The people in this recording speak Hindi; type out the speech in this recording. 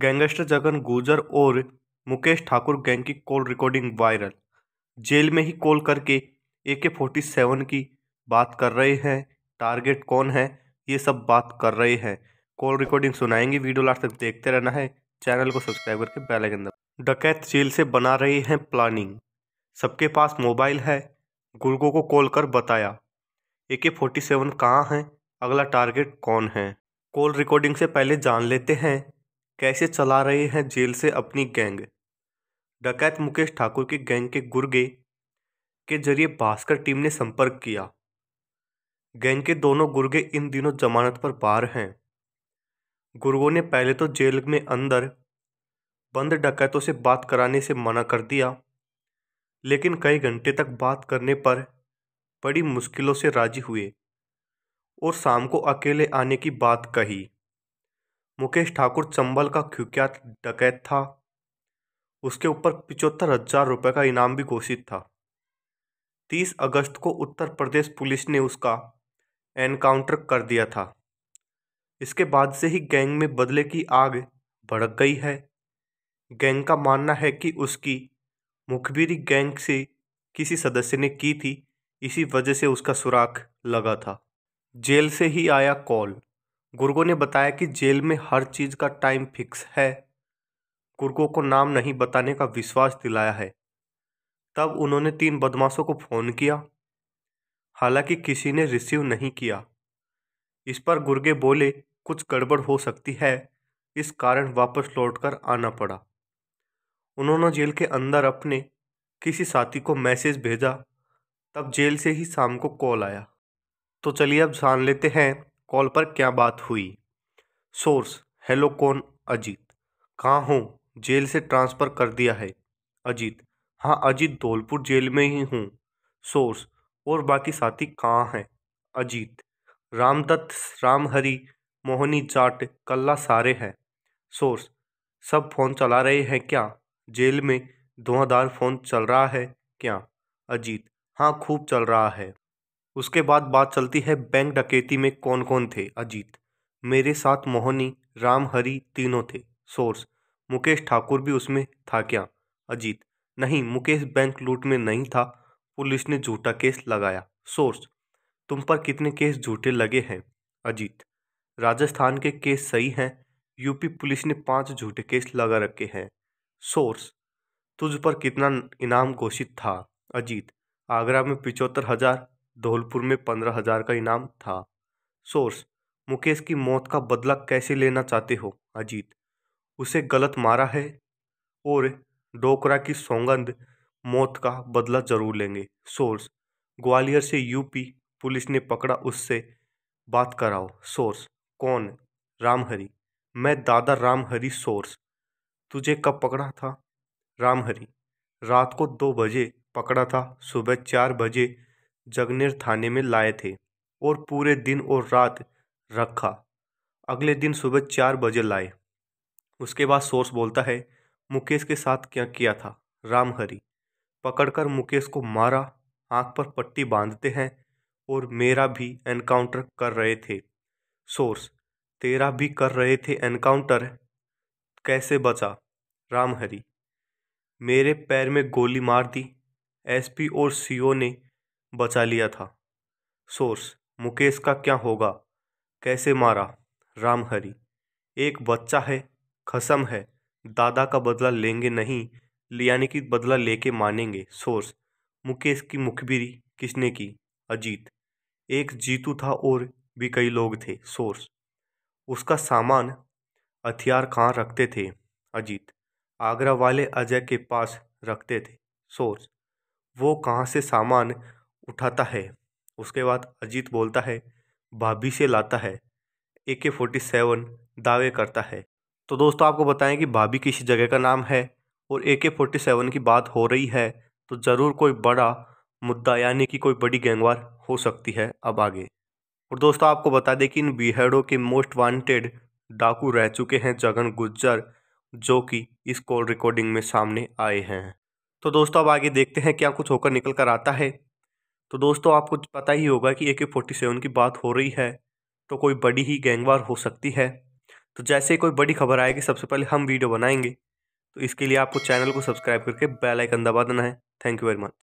गैंगस्टर जगन गुर्जर और मुकेश ठाकुर गैंग की कॉल रिकॉर्डिंग वायरल जेल में ही कॉल करके ए के फोर्टी सेवन की बात कर रहे हैं टारगेट कौन है ये सब बात कर रहे हैं कॉल रिकॉर्डिंग सुनाएंगे वीडियो लास्ट तक देखते रहना है चैनल को सब्सक्राइब करके बेल आइकन दबा डकैत जेल से बना रहे हैं प्लानिंग सबके पास मोबाइल है गुर्गो को कॉल कर बताया ए के फोर्टी सेवन कहाँ है अगला टारगेट कौन है कॉल रिकॉर्डिंग से पहले जान लेते हैं कैसे चला रहे हैं जेल से अपनी गैंग डकैत मुकेश ठाकुर की गैंग के गुर्गे के जरिए भास्कर टीम ने संपर्क किया गैंग के दोनों गुर्गे इन दिनों जमानत पर बाहर हैं गुर्गों ने पहले तो जेल में अंदर बंद डकैतों से बात कराने से मना कर दिया लेकिन कई घंटे तक बात करने पर बड़ी मुश्किलों से राजी हुए और शाम को अकेले आने की बात कही मुकेश ठाकुर चंबल का क्युक्यात डकैत था उसके ऊपर पिचहत्तर हजार रुपये का इनाम भी घोषित था तीस अगस्त को उत्तर प्रदेश पुलिस ने उसका एनकाउंटर कर दिया था इसके बाद से ही गैंग में बदले की आग भड़क गई है गैंग का मानना है कि उसकी मुखबिरी गैंग से किसी सदस्य ने की थी इसी वजह से उसका सुराख लगा था जेल से ही आया कॉल गुर्गो ने बताया कि जेल में हर चीज़ का टाइम फिक्स है गुर्गो को नाम नहीं बताने का विश्वास दिलाया है तब उन्होंने तीन बदमाशों को फ़ोन किया हालांकि किसी ने रिसीव नहीं किया इस पर गुर्गे बोले कुछ गड़बड़ हो सकती है इस कारण वापस लौटकर आना पड़ा उन्होंने जेल के अंदर अपने किसी साथी को मैसेज भेजा तब जेल से ही शाम को कॉल आया तो चलिए अब जान लेते हैं कॉल पर क्या बात हुई सोर्स हेलो कौन अजीत कहाँ हूँ जेल से ट्रांसफ़र कर दिया है अजीत हाँ अजीत धौलपुर जेल में ही हूँ सोर्स और बाकी साथी कहाँ हैं अजीत रामदत्त रामहरी मोहनी जाट कल्ला सारे हैं सोर्स सब फ़ोन चला रहे हैं क्या जेल में धुआंधार फ़ोन चल रहा है क्या अजीत हाँ खूब चल रहा है उसके बाद बात चलती है बैंक डकैती में कौन कौन थे अजीत मेरे साथ मोहनी राम हरी तीनों थे सोर्स मुकेश ठाकुर भी उसमें था क्या अजीत नहीं मुकेश बैंक लूट में नहीं था पुलिस ने झूठा केस लगाया सोर्स तुम पर कितने केस झूठे लगे हैं अजीत राजस्थान के केस सही हैं यूपी पुलिस ने पांच झूठे केस लगा रखे हैं सोर्स तुझ पर कितना इनाम घोषित था अजीत आगरा में पिचहत्तर हजार धौलपुर में पंद्रह हज़ार का इनाम था सोर्स मुकेश की मौत का बदला कैसे लेना चाहते हो अजीत उसे गलत मारा है और डोकरा की सौगंध मौत का बदला जरूर लेंगे सोर्स ग्वालियर से यूपी पुलिस ने पकड़ा उससे बात कराओ सोर्स कौन रामहरी मैं दादा रामहरी सोर्स तुझे कब पकड़ा था रामहरी रात को दो बजे पकड़ा था सुबह चार बजे जगनेर थाने में लाए थे और पूरे दिन और रात रखा अगले दिन सुबह चार बजे लाए उसके बाद सोर्स बोलता है मुकेश के साथ क्या किया था रामहरि पकड़कर मुकेश को मारा आंख पर पट्टी बांधते हैं और मेरा भी एनकाउंटर कर रहे थे सोर्स तेरा भी कर रहे थे एनकाउंटर कैसे बचा रामहरी मेरे पैर में गोली मार दी एसपी और सीओ ने बचा लिया था सोर्स मुकेश का क्या होगा कैसे मारा रामहरि एक बच्चा है खसम है दादा का बदला लेंगे नहीं यानी कि बदला लेके मानेंगे सोर्स मुकेश की मुखबिरी किसने की अजीत एक जीतू था और भी कई लोग थे सोर्स उसका सामान हथियार कहाँ रखते थे अजीत आगरा वाले अजय के पास रखते थे सोर्स वो कहाँ से सामान उठाता है उसके बाद अजीत बोलता है भाभी से लाता है ए के फोर्टी सेवन दावे करता है तो दोस्तों आपको बताएं कि भाभी किसी जगह का नाम है और ए के फोर्टी सेवन की बात हो रही है तो ज़रूर कोई बड़ा मुद्दा यानी कि कोई बड़ी गैंगवार हो सकती है अब आगे और दोस्तों आपको बता दें कि इन बिहेड़ों के मोस्ट वांटेड डाकू रह चुके हैं जगन गुज्जर जो कि इस कॉल रिकॉर्डिंग में सामने आए हैं तो दोस्तों अब आगे देखते हैं क्या कुछ होकर निकल कर आता है तो दोस्तों आपको पता ही होगा कि ए के फोर्टी सेवन की बात हो रही है तो कोई बड़ी ही गैंगवार हो सकती है तो जैसे ही कोई बड़ी खबर आएगी सबसे पहले हम वीडियो बनाएंगे तो इसके लिए आपको चैनल को सब्सक्राइब करके बेल आइकन दबा देना है थैंक यू वेरी मच